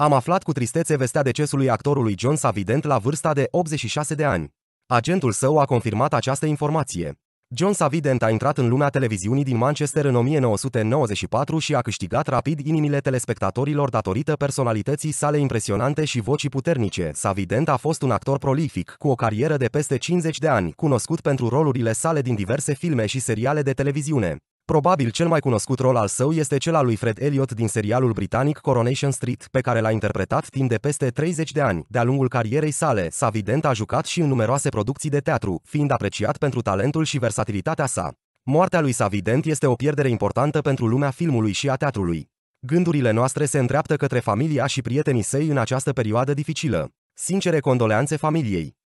Am aflat cu tristețe vestea decesului actorului John Savident la vârsta de 86 de ani. Agentul său a confirmat această informație. John Savident a intrat în lumea televiziunii din Manchester în 1994 și a câștigat rapid inimile telespectatorilor datorită personalității sale impresionante și vocii puternice. Savident a fost un actor prolific, cu o carieră de peste 50 de ani, cunoscut pentru rolurile sale din diverse filme și seriale de televiziune. Probabil cel mai cunoscut rol al său este cel al lui Fred Elliot din serialul britanic Coronation Street, pe care l-a interpretat timp de peste 30 de ani. De-a lungul carierei sale, Savident a jucat și în numeroase producții de teatru, fiind apreciat pentru talentul și versatilitatea sa. Moartea lui Savident este o pierdere importantă pentru lumea filmului și a teatrului. Gândurile noastre se îndreaptă către familia și prietenii săi în această perioadă dificilă. Sincere condoleanțe familiei!